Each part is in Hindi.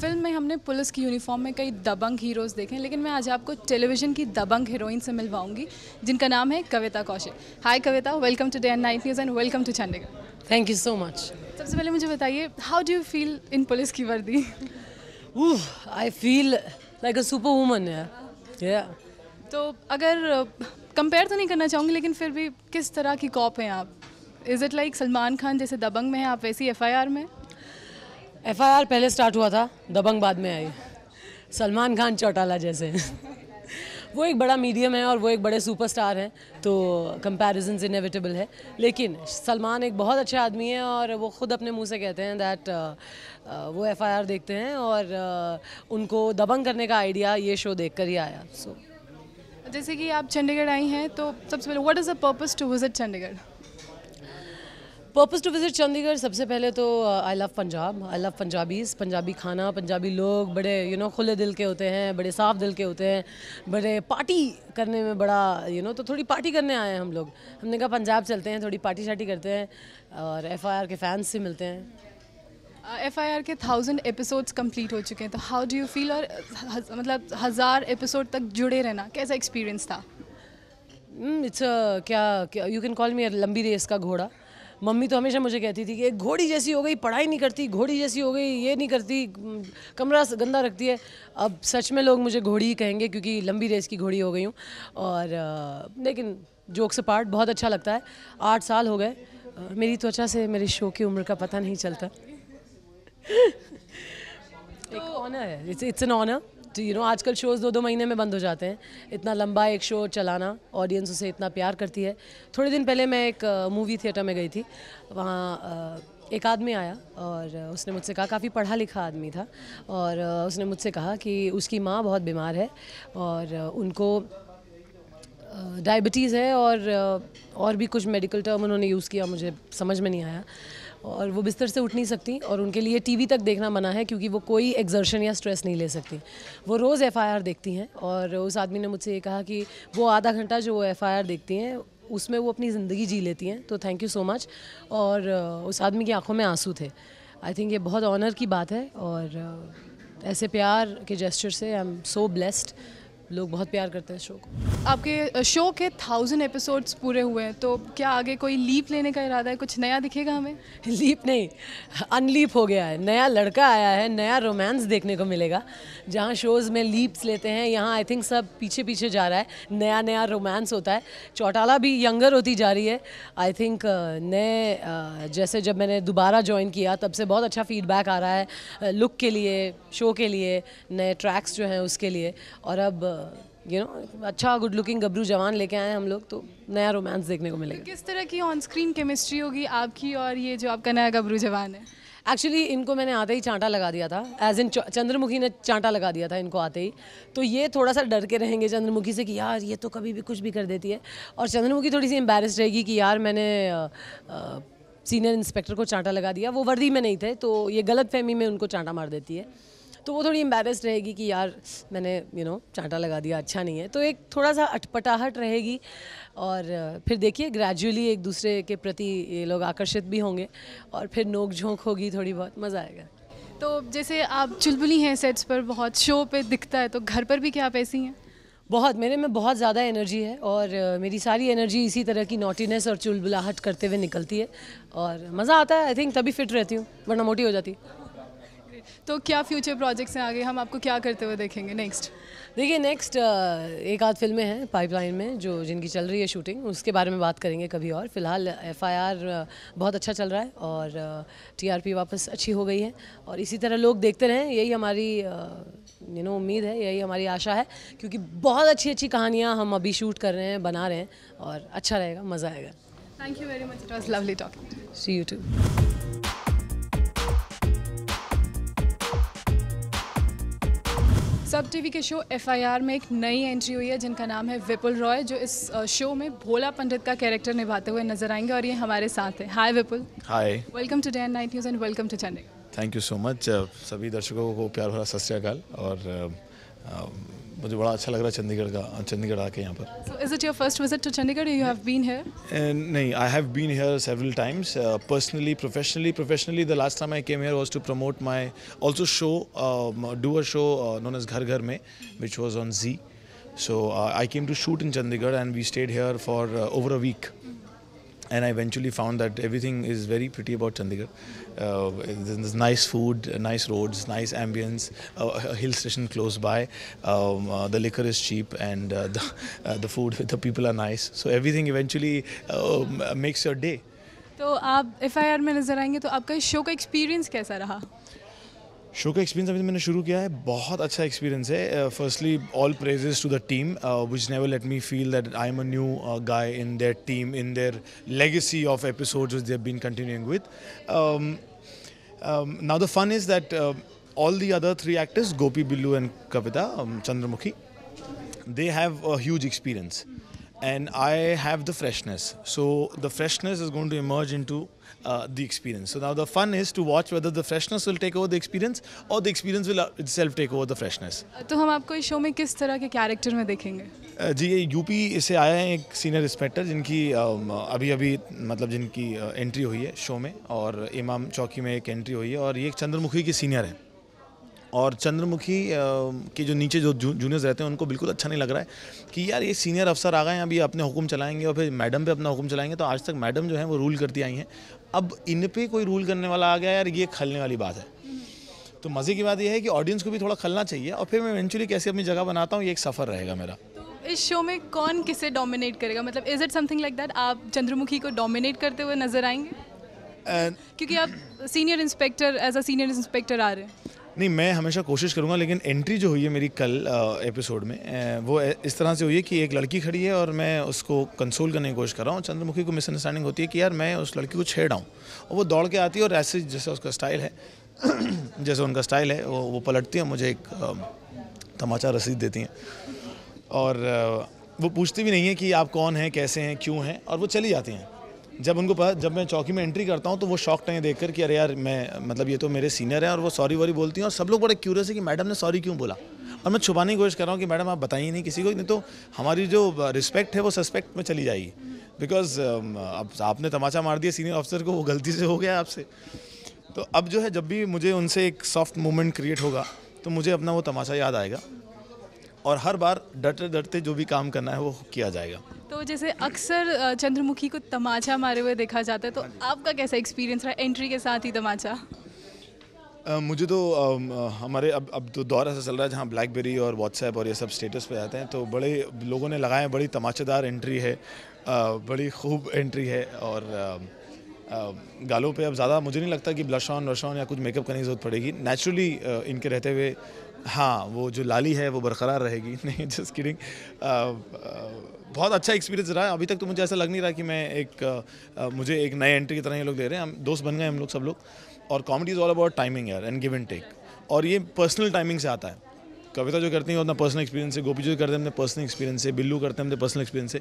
फिल्म में हमने पुलिस की यूनिफॉर्म में कई दबंग हीरोज़ देखे हैं लेकिन मैं आज आपको टेलीविज़न की दबंग हीरोइन से मिलवाऊंगी जिनका नाम है Kavita Kaushik hi Kavita welcome to Day and Night News and welcome to Chandigarh thank you so much सबसे पहले मुझे बताइए how do you feel in police की वर्दी I feel like a super woman तो अगर कंपेयर तो नहीं करना चाहूँगी लेकिन फिर भी किस तरह की कॉप हैं आप is it like Salman Khan जैसे दबंग में हैं आप वैसी एफ में एफआईआर पहले स्टार्ट हुआ था दबंग बाद में आई सलमान खान चौटाला जैसे वो एक बड़ा मीडियम है और वो एक बड़े सुपरस्टार हैं तो कंपैरिजन इनएविटेबल है लेकिन सलमान एक बहुत अच्छे आदमी है और वो ख़ुद अपने मुंह से कहते हैं दैट uh, uh, वो एफआईआर देखते हैं और uh, उनको दबंग करने का आइडिया ये शो कर ही आया सो so. जैसे कि आप चंडीगढ़ आई हैं तो सबसे पहले what is the purpose to visit Chandigarh purpose to visit Chandigarh सबसे पहले तो I love Punjab I love Punjabis Punjabi खाना पंजाबी लोग बड़े यू you नो know, खुले दिल के होते हैं बड़े साफ दिल के होते हैं बड़े पार्टी करने में बड़ा यू you नो know, तो थोड़ी पार्टी करने आए हैं हम लोग हमने कहा पंजाब चलते हैं थोड़ी पार्टी शार्टी करते हैं और एफ़ के फैंस से मिलते हैं एफ आई आर के थाउजेंड एपिसोड्स कंप्लीट हो चुके हैं तो हाउ डू यू फील और uh, हज, मतलब हज़ार एपिसोड तक जुड़े रहना कैसा एक्सपीरियंस था इट्स hmm, क्या यू कैन कॉल मी लंबी रेस का घोड़ा मम्मी तो हमेशा मुझे कहती थी कि एक घोड़ी जैसी हो गई पढ़ाई नहीं करती घोड़ी जैसी हो गई ये नहीं करती कमरा गंदा रखती है अब सच में लोग मुझे घोड़ी ही कहेंगे क्योंकि लंबी रेस की घोड़ी हो गई हूँ और लेकिन जोक से पार्ट बहुत अच्छा लगता है आठ साल हो गए मेरी त्वचा से मेरे शो की उम्र का पता नहीं चलता एक ऑनर है इट्स इट्स एन ऑनर तो यू नो आजकल शोज़ दो दो महीने में बंद हो जाते हैं इतना लंबा एक शो चलाना ऑडियंस उसे इतना प्यार करती है थोड़े दिन पहले मैं एक मूवी uh, थिएटर में गई थी वहाँ uh, एक आदमी आया और उसने मुझसे कहा काफ़ी पढ़ा लिखा आदमी था और uh, उसने मुझसे कहा कि उसकी माँ बहुत बीमार है और उनको डायबिटीज़ है और और भी कुछ मेडिकल टर्म उन्होंने यूज़ किया मुझे समझ में नहीं आया और वो बिस्तर से उठ नहीं सकती और उनके लिए टीवी तक देखना मना है क्योंकि वो कोई एग्जर्शन या स्ट्रेस नहीं ले सकती वो रोज़ एफआईआर देखती हैं और उस आदमी ने मुझसे ये कहा कि वो आधा घंटा जो वो एफआईआर देखती हैं उसमें वो अपनी ज़िंदगी जी लेती हैं तो थैंक यू सो मच और उस आदमी की आंखों में आंसू थे आई थिंक ये बहुत ऑनर की बात है और ऐसे प्यार के जेस्चर से आई एम सो ब्लेस्ड लोग बहुत प्यार करते हैं शो को आपके शो के थाउजेंड एपिसोड्स पूरे हुए हैं तो क्या आगे कोई लीप लेने का इरादा है कुछ नया दिखेगा हमें लीप नहीं अनलीप हो गया है नया लड़का आया है नया रोमांस देखने को मिलेगा जहाँ शोज़ में लीप्स लेते हैं यहाँ आई थिंक सब पीछे पीछे जा रहा है नया नया रोमांस होता है चौटाला भी यंगर होती जा रही है आई थिंक नए जैसे जब मैंने दोबारा ज्वाइन किया तब से बहुत अच्छा फीडबैक आ रहा है लुक के लिए शो के लिए नए ट्रैक्स जो हैं उसके लिए और अब यू नो अच्छा गुड लुकिंग गबरू जवान लेके आए हम लोग तो नया रोमांस देखने को मिलेगा किस तरह की ऑन स्क्रीन केमिस्ट्री होगी आपकी और ये जो आपका नया गबरू जवान है एक्चुअली इनको मैंने आते ही चांटा लगा दिया था एज इन चंद्रमुखी ने चांटा लगा दिया था इनको आते ही तो ये थोड़ा सा डर के रहेंगे चंद्रमुखी से कि यार ये तो कभी भी कुछ भी कर देती है और चंद्रमुखी थोड़ी सी एम्बेरस रहेगी कि यार मैंने सीनियर इंस्पेक्टर को चांटा लगा दिया वो वर्दी में नहीं थे तो ये गलत फहमी में उनको चांटा मार देती है तो वो थोड़ी एम्बेरस्ड रहेगी कि यार मैंने यू नो चांटा लगा दिया अच्छा नहीं है तो एक थोड़ा सा अटपटाहट रहेगी और फिर देखिए ग्रेजुअली एक दूसरे के प्रति ये लोग आकर्षित भी होंगे और फिर नोक झोंक होगी थोड़ी बहुत मज़ा आएगा तो जैसे आप चुलबुली हैं सेट्स पर बहुत शो पे दिखता है तो घर पर भी क्या आप ऐसी हैं बहुत मेरे में बहुत ज़्यादा एनर्जी है और मेरी सारी एनर्जी इसी तरह की नोटिनेस और चुलबुलाहट करते हुए निकलती है और मज़ा आता है आई थिंक तभी फिट रहती हूँ वरना मोटी हो जाती तो क्या फ्यूचर प्रोजेक्ट्स हैं आगे हम आपको क्या करते हुए देखेंगे नेक्स्ट देखिए नेक्स्ट uh, एक आध फिल्में हैं पाइपलाइन में जो जिनकी चल रही है शूटिंग उसके बारे में बात करेंगे कभी और फिलहाल एफआईआर uh, बहुत अच्छा चल रहा है और टीआरपी uh, वापस अच्छी हो गई है और इसी तरह लोग देखते रहें यही हमारी यू नो उम्मीद है यही हमारी आशा है क्योंकि बहुत अच्छी अच्छी कहानियाँ हम अभी शूट कर रहे हैं बना रहे हैं और अच्छा रहेगा मज़ा आएगा thank you very much it was lovely talk see you too SAB TV के शो एफआईआर में एक नई एंट्री हुई है जिनका नाम है विपुल रॉय जो इस शो में भोला पंडित का कैरेक्टर निभाते हुए नजर आएंगे और ये हमारे साथ है hi Vipul hi welcome to Day and Night News and welcome to Chandigarh thank you so much सभी दर्शकों को प्यार भरा सत और uh, uh, मुझे बड़ा अच्छा लग रहा है चंडीगढ़ का चंडीगढ़ आके यहाँ पर is it your first visit to Chandigarh you have been here नहीं I have been here several times personally professionally professionally the last time I came here was to promote my also show do a show known as Ghar Ghar Mein which was on Zee so I came to shoot in Chandigarh and we stayed here for over a week and I eventually found that everything is very pretty about Chandigarh. Uh, there's nice food, nice roads, nice ambience, uh, a hill station close by. Um, uh, the liquor is cheap, and uh, the, uh, the food, the people are nice. So everything eventually um, makes your day. So if I I R में नज़र आएंगे तो आपका इस शो शो का एक्सपीरियंस अभी मैंने शुरू किया है बहुत अच्छा एक्सपीरियंस है firstly all praises to the team which never let me feel that I am a new guy in their team in their legacy of episode which they've been continuing with now the fun is that all the other three actors Gopi Billu and Kavita Chandramukhi they have a huge experience and I have the freshness so the freshness is going to emerge into uh, the experience. So now the fun is to watch whether the freshness will take over the experience or the experience will uh, itself take over the freshness. Uh, तो हम आपको इस शो में किस तरह के कैरेक्टर में देखेंगे uh, जी ये यूपी से आए हैं एक सीनियर इंस्पेक्टर जिनकी um, अभी अभी मतलब जिनकी एंट्री हुई है शो में और इमाम चौकी में एक एंट्री हुई है और ये चंद्रमुखी की सीनियर है और चंद्रमुखी um, के जो नीचे जो जूनियर्स रहते हैं उनको बिल्कुल अच्छा नहीं लग रहा है कि यार ये सीनियर अफसर आ गए हैं अभी अपने हुक्म चलाएंगे और फिर मैडम पे अपना हुक्म चलाएंगे तो आज तक मैडम जो है वो रूल करती आई हैं अब इन पे कोई रूल करने वाला आ गया यार ये खलने वाली बात है तो मज़े की बात ये है कि ऑडियंस को भी थोड़ा खलना चाहिए और फिर मैं इवेंचुअली कैसे अपनी जगह बनाता हूँ ये एक सफ़र रहेगा मेरा तो इस शो में कौन किसे डोमिनेट करेगा मतलब is it something like that आप चंद्रमुखी को डोमिनेट करते हुए नजर आएंगे क्योंकि आप senior inspector as a senior inspector आ रहे हैं नहीं मैं हमेशा कोशिश करूँगा लेकिन एंट्री जो हुई है मेरी कल एपिसोड में वो इस तरह से हुई है कि एक लड़की खड़ी है और मैं उसको कंसोल करने की कोशिश कर रहा हूँ चंद्रमुखी को मिसअंडरस्टैंडिंग होती है कि यार मैं उस लड़की को छेड़ रहा और वो दौड़ के आती है और ऐसे जैसे उसका स्टाइल है जैसे उनका स्टाइल है वो वो पलटती है मुझे एक तमाचा रसीद देती हैं और वो पूछती भी नहीं है कि आप कौन हैं कैसे हैं क्यों हैं और वो चली जाती हैं जब उनको पता जब मैं चौकी में एंट्री करता हूँ तो वो शॉक टाइम देख कर कि अरे यार मैं मतलब ये तो मेरे सीनियर हैं और वो सॉरी वॉरी बोलती हैं और सब लोग बड़े क्यूरियस है कि मैडम ने सॉरी क्यों बोला और मैं छुपाने की कोशिश कर रहा हूँ कि मैडम आप बताइए नहीं किसी को नहीं तो हमारी जो रिस्पेक्ट है वो सस्पेक्ट में चली जाएगी बिकॉज अब आपने तमाचा मार दिया सीनियर ऑफिसर को वो गलती से हो गया आपसे तो अब जो है जब भी मुझे उनसे एक सॉफ्ट मोमेंट क्रिएट होगा तो मुझे अपना वो तमाशा याद आएगा और हर बार डरते डरते जो भी काम करना है वो किया जाएगा तो जैसे अक्सर चंद्रमुखी को तमाचा मारे हुए देखा जाता है तो आपका कैसा एक्सपीरियंस रहा एंट्री के साथ ही तमाचा Uh, मुझे तो uh, हमारे अब अब तो दौर ऐसा चल रहा है जहाँ ब्लैकबेरी और व्हाट्सएप और ये सब स्टेटस पे आते हैं तो बड़े लोगों ने लगाए बड़ी तमाचेदार एंट्री है uh, बड़ी खूब एंट्री है और गालों पे अब ज़्यादा मुझे नहीं लगता कि ब्लश ऑन रश ऑन या कुछ मेकअप करने की ज़रूरत पड़ेगी नेचुरली इनके रहते हुए हाँ वो जो लाली है वो बरकरार रहेगी नहीं जस्ट किडिंग बहुत अच्छा एक्सपीरियंस रहा अभी तक तो मुझे ऐसा लग नहीं रहा कि मैं एक आ, मुझे एक नए एंट्री की तरह ये लोग दे रहे हैं हम दोस्त बन गए हम लोग सब लोग और comedy is all about timing यार एंड गिव एंड टेक और ये पर्सनल टाइमिंग से आता है कविता जो करती है अपना पर्सनल एक्सपीरियंस से गोपी जो करते हैं अपने पर्सनल एक्सपीरियंस से बिल्लू करते हैं अपने पर्सनल एक्सपीरियंस से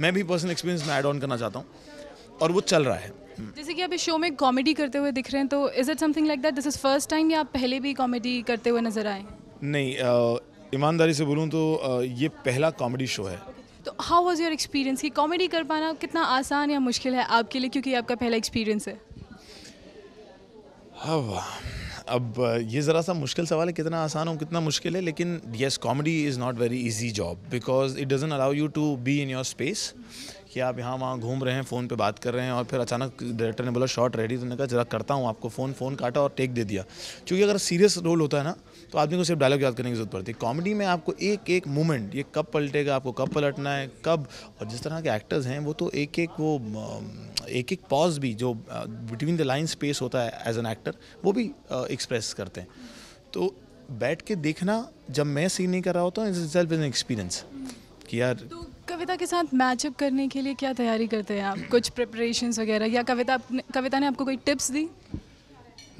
मैं भी पर्सनल एक्सपीरियंस में ऐड ऑन करना चाहता हूँ और वो चल रहा है हम्म। जैसे कि आप इस शो में कॉमेडी करते हुए दिख रहे हैं तो is it something like that this is first time या आप पहले भी कॉमेडी करते हुए नजर आए नहीं ईमानदारी से बोलूँ तो ये पहला कॉमेडी शो है तो हाउ वॉज़ योर एक्सपीरियंस कि कॉमेडी कर पाना कितना आसान या मुश्किल है आपके लिए क्योंकि आपका पहला एक्सपीरियंस है हाँ, अब अब ये ज़रा सा मुश्किल सवाल है कितना आसान हो कितना मुश्किल है लेकिन yes comedy is not very easy job because it doesn't allow you to be in your space कि आप यहाँ वहाँ घूम रहे हैं फ़ोन पे बात कर रहे हैं और फिर अचानक डायरेक्टर ने बोला शॉट रेडी तो कहा जरा करता हूँ आपको फ़ोन फ़ोन काटा और टेक दे दिया क्योंकि अगर सीरियस रोल होता है ना तो आदमी को सिर्फ डायलॉग याद करने की जरूरत पड़ती है कॉमेडी में आपको एक एक मोमेंट ये कब पलटेगा आपको कब पलटना है कब और जिस तरह के एक्टर्स हैं वो तो एक एक वो एक एक पॉज भी जो बिटवीन द लाइन स्पेस होता है एज एन एक्टर वो भी एक्सप्रेस करते हैं तो बैठ के देखना जब मैं सीन नहीं कर रहा होता हूँ इज सेल्फ एन एक्सपीरियंस कि यार तो कविता के साथ मैचअप करने के लिए क्या तैयारी करते हैं आप कुछ प्रिपरेशन वगैरह या कविता कविता ने आपको कोई टिप्स दी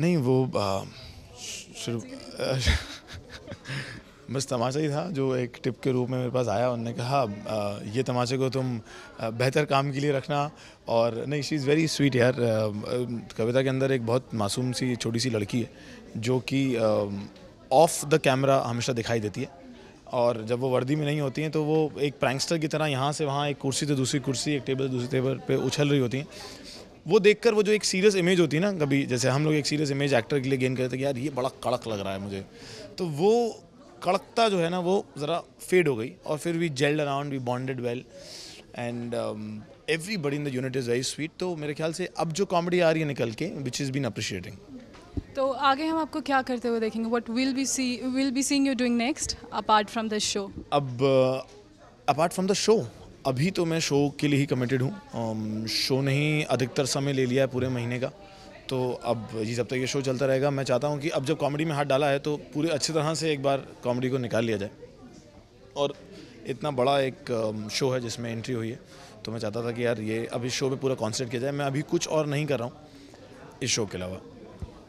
नहीं वो शुरू बस तमाशा ही था जो एक टिप के रूप में मेरे पास आया उन्होंने कहा ये तमाशे को तुम बेहतर काम के लिए रखना और नहीं शी इज़ वेरी स्वीट यार कविता के अंदर एक बहुत मासूम सी छोटी सी लड़की है जो कि ऑफ द कैमरा हमेशा दिखाई देती है और जब वो वर्दी में नहीं होती हैं तो वो एक प्रैंगस्टर की तरह यहाँ से वहाँ एक कुर्सी से दूसरी कुर्सी एक टेबल दूसरी टेबल पे उछल रही होती हैं वो देखकर वो जो एक सीरियस इमेज होती है ना कभी जैसे हम लोग एक सीरियस इमेज एक्टर के लिए गेन करते थे यार ये बड़ा कड़क लग रहा है मुझे तो वो कड़कता जो है ना वो ज़रा फेड हो गई और फिर we gelled around we bonded well and everybody in the unit is very sweet तो मेरे ख्याल से अब जो कॉमेडी आ रही है निकल के विच इज़ बीन अप्रिशिएटिंग तो आगे हम आपको क्या करते हुए देखेंगे what will be see will be seeing you doing next apart from the show अब अपार्ट फ्रॉम द शो अभी तो मैं शो के लिए ही कमिटेड हूँ शो um, ने ही अधिकतर समय ले लिया है पूरे महीने का तो अब ये जब तक ये शो चलता रहेगा मैं चाहता हूँ कि अब जब कॉमेडी में हाथ डाला है तो पूरे अच्छी तरह से एक बार कॉमेडी को निकाल लिया जाए और इतना बड़ा एक शो um, है जिसमें एंट्री हुई है तो मैं चाहता था कि यार ये अभी शो में पूरा कॉन्सेंट किया जाए मैं अभी कुछ और नहीं कर रहा हूँ इस शो के अलावा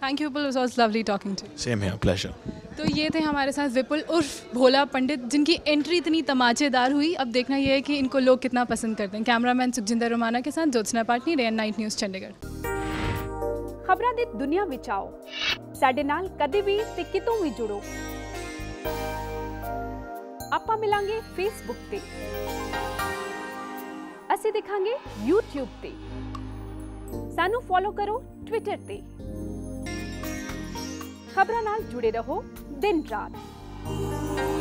thank you it was lovely talking to same है प्लेजर तो ये थे हमारे साथ विपुल उर्फ भोला पंडित जिनकी एंट्री इतनी तमाचेदार हुई अब देखना यह है कि इनको लोग कितना पसंद करते हैं कैमरामैन सुखजिंदर रोमाना के साथ Jyotsna Patni rain night news Chandigarh खबर ਦੀ ਦੁਨੀਆ ਵਿੱਚ ਆਓ ਸਾਡੇ ਨਾਲ ਕਦੇ ਵੀ ਤੇ ਕਿਤੋਂ ਵੀ ਜੁੜੋ ਆਪਾਂ ਮਿਲਾਂਗੇ ਫੇਸਬੁੱਕ ਤੇ ਅਸੀਂ ਦਿਖਾਂਗੇ YouTube ਤੇ ਸਾਨੂੰ ਫੋਲੋ ਕਰੋ ਟਵਿੱਟਰ ਤੇ खबर जुड़े रहो दिन रात